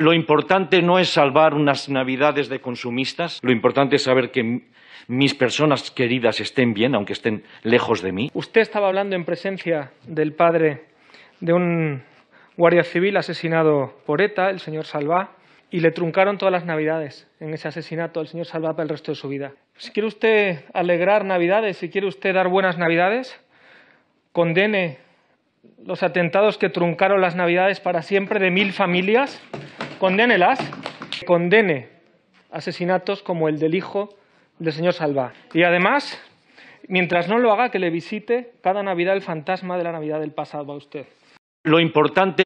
Lo importante no es salvar unas navidades de consumistas, lo importante es saber que mis personas queridas estén bien, aunque estén lejos de mí. Usted estaba hablando en presencia del padre de un guardia civil asesinado por ETA, el señor Salvá, y le truncaron todas las navidades en ese asesinato al señor Salvá para el resto de su vida. Si quiere usted alegrar navidades, si quiere usted dar buenas navidades, condene los atentados que truncaron las navidades para siempre de mil familias condénelas, condene asesinatos como el del hijo del señor Salva. Y además, mientras no lo haga, que le visite cada Navidad el fantasma de la Navidad del pasado a usted. Lo importante